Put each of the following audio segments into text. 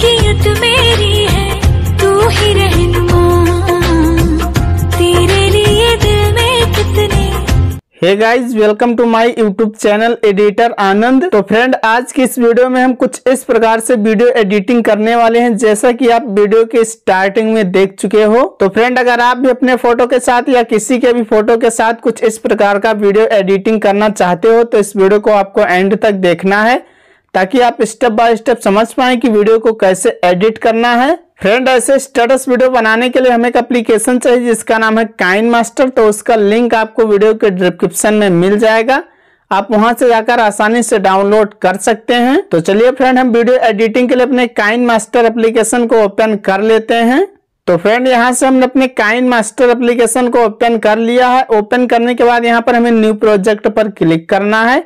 कियत मेरी है तू ही रहनुमा तेरे लिए दिल में कितने hey guys welcome to my YouTube channel editor Anand तो फ्रेंड आज की इस वीडियो में हम कुछ इस प्रकार से वीडियो एडिटिंग करने वाले हैं जैसा कि आप वीडियो के स्टार्टिंग में देख चुके हो तो फ्रेंड अगर आप भी अपने फोटो के साथ या किसी के भी फोटो के साथ कुछ इस प्रकार का वीडियो एडिटिंग करना चाहते हो तो इस वीडियो को आपको एंड तक देखना है ताकि आप स्टेप बाय स्टेप समझ पाए कि वीडियो को कैसे एडिट करना है फ्रेंड ऐसे स्टेटस वीडियो बनाने के लिए हमें एक एप्लीकेशन चाहिए जिसका नाम है काइन मास्टर तो उसका लिंक आपको वीडियो के डिस्क्रिप्शन में मिल जाएगा आप वहां से जाकर आसानी से डाउनलोड कर सकते हैं तो चलिए फ्रेंड हम वीडियो एडिटिंग के लिए अपने काइन मास्टर एप्लीकेशन को ओपन कर लेते हैं तो फ्रेंड यहाँ से हमने अपने काइन मास्टर एप्लीकेशन को ओपन कर लिया है ओपन करने के बाद यहाँ पर हमें न्यू प्रोजेक्ट पर क्लिक करना है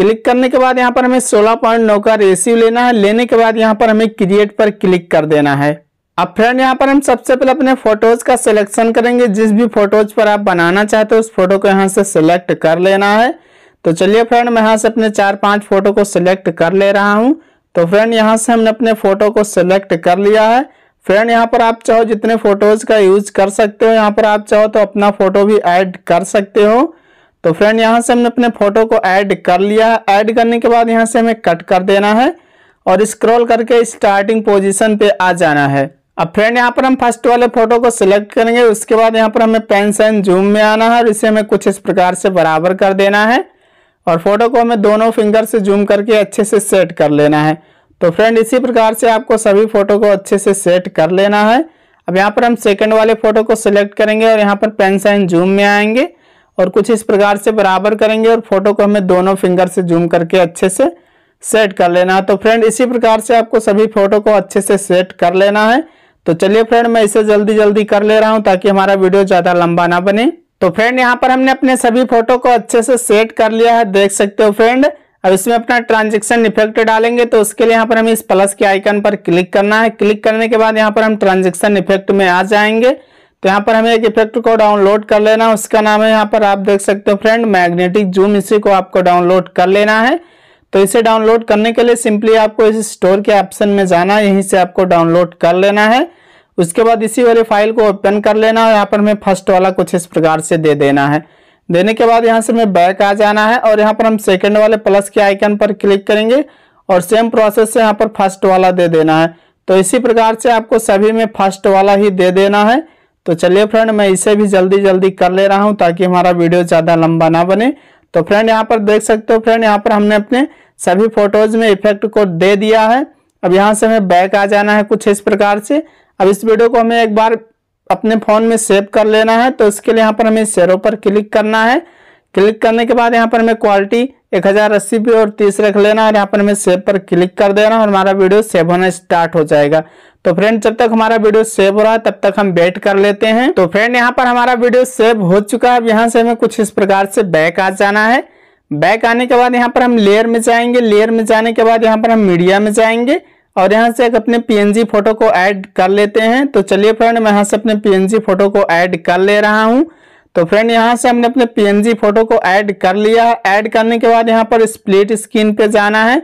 क्लिक करने के बाद यहाँ पर हमें सोलह पॉइंट नौ का रेसिव लेना है लेने के बाद यहाँ पर हमें क्रिएट पर क्लिक कर देना है अब फ्रेंड यहाँ पर हम सबसे पहले अपने फोटोज का सिलेक्शन करेंगे जिस भी फोटोज पर आप बनाना चाहते हो उस फोटो को यहाँ से सिलेक्ट कर लेना है तो चलिए फ्रेंड मैं यहाँ से अपने चार पांच फोटो को सिलेक्ट कर ले रहा हूँ तो फ्रेंड यहाँ से हमने अपने फोटो को सिलेक्ट कर लिया है फ्रेंड यहाँ पर आप चाहो जितने फोटोज का यूज कर सकते हो यहाँ पर आप चाहो तो अपना फोटो भी एड कर सकते हो तो फ्रेंड यहाँ से हमने अपने फोटो को ऐड कर लिया है ऐड करने के बाद यहाँ से हमें कट कर देना है और स्क्रॉल करके स्टार्टिंग पोजीशन पे आ जाना है अब फ्रेंड यहाँ पर हम फर्स्ट वाले फोटो को सिलेक्ट करेंगे उसके बाद यहाँ पर हमें पेन साइन जूम में आना है और इसे हमें कुछ इस प्रकार से बराबर कर देना है और फोटो को हमें दोनों फिंगर से जूम करके अच्छे से सेट कर लेना है तो फ्रेंड इसी प्रकार से आपको सभी फोटो को अच्छे से सेट कर लेना है अब यहाँ पर हम सेकंड वाले फोटो को सिलेक्ट करेंगे और यहाँ पर पेन साइन जूम में आएंगे और कुछ इस प्रकार से बराबर करेंगे और फोटो को हमें दोनों फिंगर से जूम करके अच्छे से सेट कर लेना है तो फ्रेंड इसी प्रकार से आपको सभी फोटो को अच्छे से सेट कर लेना है तो चलिए फ्रेंड मैं इसे जल्दी जल्दी कर ले रहा हूँ ताकि हमारा वीडियो ज़्यादा लंबा ना बने तो फ्रेंड यहाँ पर हमने अपने सभी फोटो को अच्छे से सेट कर लिया है देख सकते हो फ्रेंड अब इसमें अपना ट्रांजेक्शन इफेक्ट डालेंगे तो उसके लिए यहाँ पर हमें इस प्लस के आइकन पर क्लिक करना है क्लिक करने के बाद यहाँ पर हम ट्रांजेक्शन इफेक्ट में आ जाएंगे तो यहाँ पर हमें एक इफेक्ट को डाउनलोड कर लेना है उसका नाम है यहाँ पर आप देख सकते हो फ्रेंड मैग्नेटिक जूम इसी को आपको डाउनलोड कर लेना है तो इसे डाउनलोड करने के लिए सिंपली आपको इस स्टोर के ऑप्शन में जाना है यहीं से आपको डाउनलोड कर लेना है उसके बाद इसी वाले फाइल को ओपन कर लेना है यहाँ पर हमें फर्स्ट वाला कुछ इस प्रकार से दे देना है देने के बाद यहाँ से हमें बैक आ जाना है और यहाँ पर हम सेकेंड वाले प्लस के आइकन पर क्लिक करेंगे और सेम प्रोसेस से यहाँ पर फर्स्ट वाला दे देना है तो इसी प्रकार से आपको सभी में फर्स्ट वाला ही दे देना है तो चलिए फ्रेंड मैं इसे भी जल्दी जल्दी कर ले रहा हूँ ताकि हमारा वीडियो ज़्यादा लंबा ना बने तो फ्रेंड यहाँ पर देख सकते हो फ्रेंड यहाँ पर हमने अपने सभी फोटोज में इफेक्ट को दे दिया है अब यहाँ से हमें बैक आ जाना है कुछ इस प्रकार से अब इस वीडियो को हमें एक बार अपने फ़ोन में सेव कर लेना है तो इसके लिए यहाँ पर हमें शेयरों पर क्लिक करना है क्लिक करने के बाद यहाँ पर हमें क्वालिटी एक हजार अस्सी पे और तीस रख लेना और यहाँ पर हमें सेव पर क्लिक कर देना और हमारा वीडियो सेव होना स्टार्ट हो जाएगा तो फ्रेंड जब तक हमारा वीडियो सेव हो रहा है तब तक हम वेट कर लेते हैं तो फ्रेंड यहाँ पर हमारा वीडियो सेव हो चुका है अब यहाँ से हमें कुछ इस प्रकार से बैक आ जाना है बैक आने के बाद यहाँ पर हम लेयर में जाएंगे लेयर में जाने के बाद यहाँ पर हम मीडिया में जाएंगे और यहाँ से एक अपने पीएनजी फोटो को ऐड कर लेते हैं तो चलिए फ्रेंड मैं यहाँ से अपने पीएनजी फोटो को ऐड कर ले रहा हूँ तो फ्रेंड यहाँ से हमने अपने पीएनजी फोटो को ऐड कर लिया है ऐड करने के बाद यहाँ पर स्प्लिट स्क्रीन पे जाना है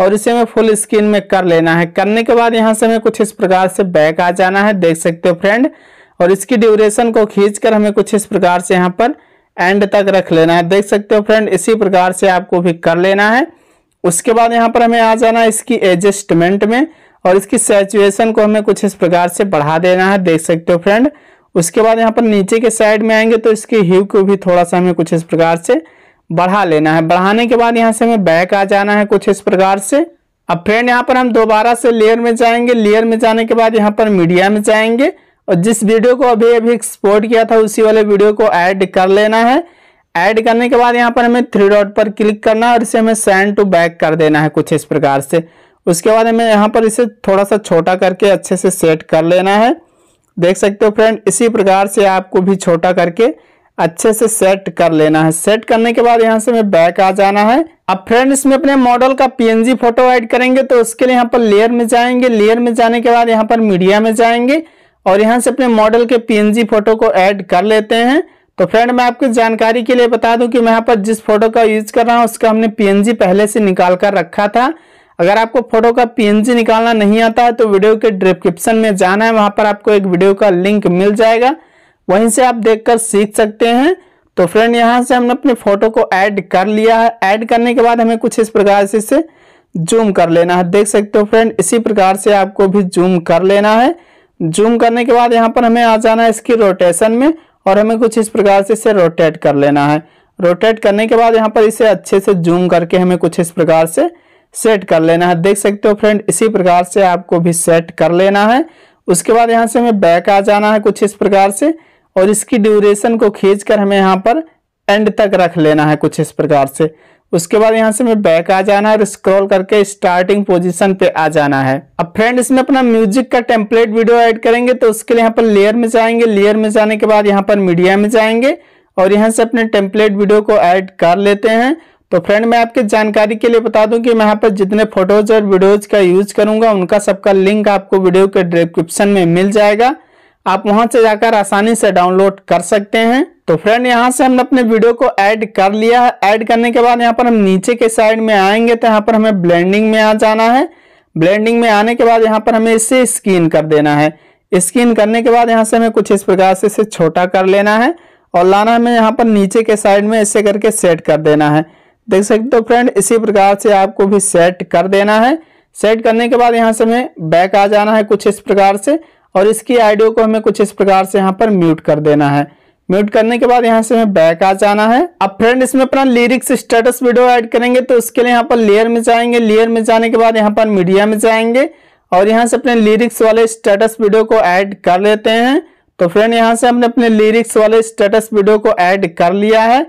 और इसे हमें फुल स्क्रीन में कर लेना है करने के बाद यहां से हमें कुछ इस प्रकार से बैक आ जाना है देख सकते हो फ्रेंड और इसकी ड्यूरेशन को कर हमें कुछ इस प्रकार से यहाँ पर एंड तक रख लेना है देख सकते हो फ्रेंड इसी प्रकार से आपको भी कर लेना है उसके बाद यहाँ पर हमें आ जाना है इसकी एडजस्टमेंट में और इसकी सेचुएशन को हमें कुछ इस प्रकार से बढ़ा देना है देख सकते हो फ्रेंड उसके बाद यहाँ पर नीचे के साइड में आएंगे तो इसके ह्यू को भी थोड़ा सा हमें कुछ इस प्रकार से बढ़ा लेना है बढ़ाने के बाद यहाँ से हमें बैक आ जाना है कुछ इस प्रकार से अब फ्रेंड यहाँ पर हम दोबारा से लेयर में जाएंगे लेयर में जाने के बाद यहाँ पर मीडिया में जाएंगे और जिस वीडियो को अभी अभी एक्सपोर्ट किया था उसी वाले वीडियो को ऐड कर लेना है ऐड करने के बाद यहाँ पर हमें थ्री डॉट पर क्लिक करना है और इसे हमें सेंड टू बैक कर देना है कुछ इस प्रकार से उसके बाद हमें यहाँ पर इसे थोड़ा सा छोटा करके अच्छे से सेट कर लेना है देख सकते हो फ्रेंड इसी प्रकार से आपको भी छोटा करके अच्छे से सेट कर लेना है सेट करने के बाद यहाँ से मैं बैक आ जाना है अब फ्रेंड इसमें अपने मॉडल का पीएनजी फोटो ऐड करेंगे तो उसके लिए यहाँ पर लेयर में जाएंगे लेयर में जाने के बाद यहाँ पर मीडिया में जाएंगे और यहाँ से अपने मॉडल के पीएनजी फोटो को ऐड कर लेते हैं तो फ्रेंड मैं आपको जानकारी के लिए बता दूं कि मैं यहाँ पर जिस फोटो का यूज कर रहा हूँ उसका हमने पीएनजी पहले से निकाल कर रखा था अगर आपको फोटो का पीएनजी निकालना नहीं आता है तो वीडियो के डिस्क्रिप्शन में जाना है वहां पर आपको एक वीडियो का लिंक मिल जाएगा वहीं से आप देखकर सीख सकते हैं तो फ्रेंड यहाँ से हमने अपने फोटो को ऐड कर लिया है ऐड करने के बाद हमें कुछ इस प्रकार से इसे जूम कर लेना है देख सकते हो फ्रेंड इसी प्रकार से आपको भी जूम कर लेना है जूम करने के बाद यहाँ पर हमें आ जाना है इसकी रोटेशन में और हमें कुछ इस प्रकार से इसे रोटेट कर लेना है रोटेट करने के बाद यहाँ पर इसे अच्छे से जूम करके हमें कुछ इस प्रकार से सेट कर लेना है देख सकते हो फ्रेंड इसी प्रकार से आपको भी सेट कर लेना है उसके बाद यहाँ से हमें बैक आ जाना है कुछ इस प्रकार से और इसकी ड्यूरेशन को कर हमें यहाँ पर एंड तक रख लेना है कुछ इस प्रकार से उसके बाद यहाँ से हमें बैक आ जाना है और स्क्रॉल करके स्टार्टिंग पोजीशन पे आ जाना है अब फ्रेंड इसमें अपना म्यूजिक का टेम्पलेट वीडियो ऐड करेंगे तो उसके लिए यहाँ पर लेयर में जाएंगे लेयर में जाने के बाद यहाँ पर मीडिया में जाएंगे और यहाँ से अपने टेम्पलेट वीडियो को ऐड कर लेते हैं तो फ्रेंड मैं आपके जानकारी के लिए बता दूं कि मैं यहाँ पर जितने फोटोज और वीडियोज का यूज करूंगा उनका सबका लिंक आपको वीडियो के डिस्क्रिप्शन में मिल जाएगा आप वहां से जाकर आसानी से डाउनलोड कर सकते हैं तो फ्रेंड यहाँ से हमने अपने वीडियो को ऐड कर लिया है ऐड करने के बाद यहाँ पर हम नीचे के साइड में आएंगे तो यहाँ पर हमें ब्लेंडिंग में आ जाना है ब्लेंडिंग में आने के बाद यहाँ पर हमें इसे स्किन कर देना है स्किन करने के बाद यहाँ से हमें कुछ इस प्रकार से इसे छोटा कर लेना है और लाना हमें यहाँ पर नीचे के साइड में इसे करके सेट कर देना है देख सकते हो फ्रेंड इसी प्रकार से आपको भी सेट कर देना है सेट करने के बाद यहाँ से हमें बैक आ जाना है कुछ इस प्रकार से और इसकी आइडियो को हमें कुछ इस प्रकार से यहाँ पर म्यूट कर देना है म्यूट करने के बाद यहाँ से हमें बैक आ जाना है अब फ्रेंड इसमें अपना लिरिक्स स्टेटस वीडियो ऐड करेंगे तो उसके लिए यहाँ पर लेयर में जाएंगे लेयर में जाने के बाद यहाँ पर मीडिया में जाएंगे और यहाँ से अपने लिरिक्स वाले स्टेटस वीडियो को ऐड कर लेते हैं तो फ्रेंड यहाँ से हमने अपने लिरिक्स वाले स्टेटस वीडियो को ऐड कर लिया है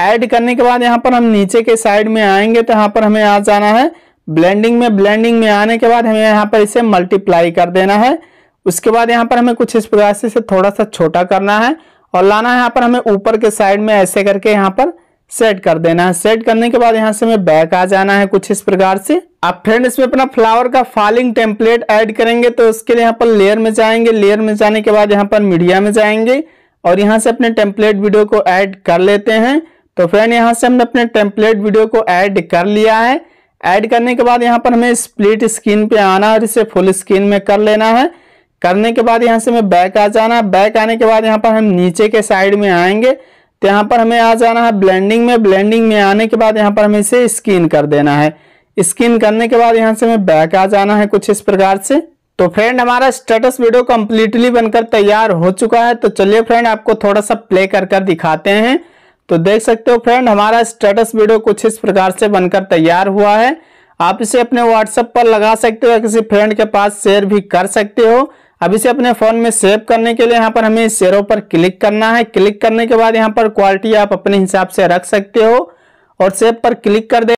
ऐड करने के बाद यहाँ पर हम नीचे के साइड में आएंगे तो यहाँ पर हमें आ जाना है ब्लेंडिंग में ब्लेंडिंग में आने के बाद हमें यहाँ पर इसे मल्टीप्लाई कर देना है उसके बाद यहाँ पर हमें कुछ इस प्रकार से थोड़ा सा छोटा करना है और लाना है यहाँ पर हमें ऊपर के साइड में ऐसे करके यहाँ पर सेट कर देना है सेट करने के बाद यहाँ से हमें बैक आ जाना है कुछ इस प्रकार से आप फ्रेंड इसमें अपना फ्लावर का फॉलिंग टेम्पलेट ऐड करेंगे तो उसके लिए यहाँ पर लेयर में जाएंगे लेयर में जाने के बाद यहाँ पर मीडिया में जाएंगे और यहाँ से अपने टेम्पलेट वीडियो को ऐड कर लेते हैं तो फ्रेंड यहाँ से हमने अपने टेम्पलेट वीडियो को ऐड कर लिया है ऐड करने के बाद यहाँ पर हमें स्प्लिट स्क्रीन पे आना और इसे फुल स्क्रीन में कर लेना है करने के बाद यहाँ से हमें बैक आ जाना बैक आने के बाद यहाँ पर हम नीचे के साइड में आएंगे तो यहाँ पर हमें आ जाना है ब्लेंडिंग में ब्लेंडिंग में आने के बाद यहाँ पर हमें इसे स्क्रीन कर देना है स्क्रीन करने के बाद यहाँ से हमें बैक आ जाना है कुछ इस प्रकार से तो फ्रेंड हमारा स्टेटस वीडियो कम्प्लीटली बनकर तैयार हो चुका है तो चलिए फ्रेंड आपको थोड़ा सा प्ले कर कर दिखाते हैं तो देख सकते हो फ्रेंड हमारा स्टेटस वीडियो कुछ इस प्रकार से बनकर तैयार हुआ है आप इसे अपने व्हाट्सएप पर लगा सकते हो या किसी फ्रेंड के पास शेयर भी कर सकते हो अब इसे अपने फ़ोन में सेव करने के लिए यहाँ पर हमें शेयरों पर क्लिक करना है क्लिक करने के बाद यहाँ पर क्वालिटी आप अपने हिसाब से रख सकते हो और सेव पर क्लिक कर दे